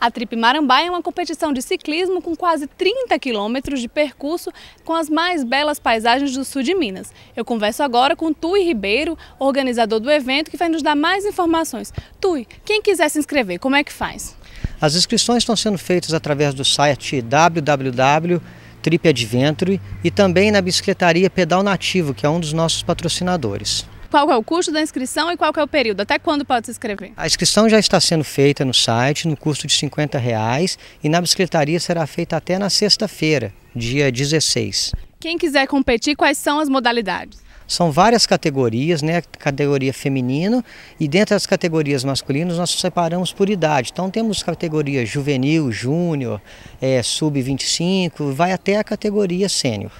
A Trip Marambá é uma competição de ciclismo com quase 30 quilômetros de percurso com as mais belas paisagens do sul de Minas. Eu converso agora com Tui Ribeiro, organizador do evento, que vai nos dar mais informações. Tui, quem quiser se inscrever, como é que faz? As inscrições estão sendo feitas através do site www Trip Adventure e também na bicicletaria Pedal Nativo, que é um dos nossos patrocinadores. Qual é o custo da inscrição e qual é o período? Até quando pode se inscrever? A inscrição já está sendo feita no site, no custo de R$ 50 reais, e na bicicletaria será feita até na sexta-feira, dia 16. Quem quiser competir, quais são as modalidades? São várias categorias, né? Categoria feminino e dentro das categorias masculinas nós separamos por idade. Então temos categoria juvenil, júnior, é, eh, sub-25, vai até a categoria sênior.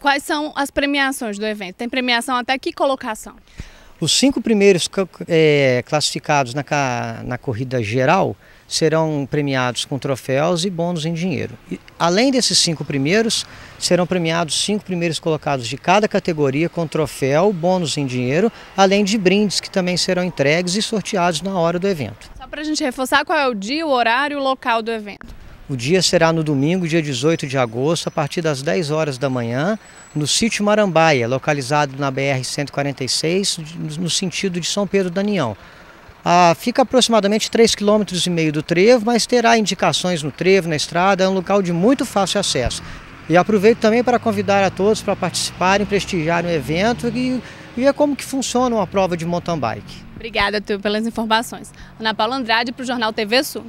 Quais são as premiações do evento? Tem premiação até que colocação? Os cinco primeiros é, classificados na, na corrida geral serão premiados com troféus e bônus em dinheiro. E, além desses cinco primeiros, serão premiados cinco primeiros colocados de cada categoria com troféu, bônus em dinheiro, além de brindes que também serão entregues e sorteados na hora do evento. Só para a gente reforçar qual é o dia, o horário e o local do evento. O dia será no domingo, dia 18 de agosto, a partir das 10 horas da manhã, no sítio Marambaia, localizado na BR-146, no sentido de São Pedro da Nião. Ah, fica aproximadamente 3,5 km do trevo, mas terá indicações no trevo, na estrada, é um local de muito fácil acesso. E aproveito também para convidar a todos para participarem, prestigiarem o evento e, e ver como que funciona uma prova de mountain bike. Obrigada, Tu, pelas informações. Ana Paula Andrade para o Jornal TV Sul.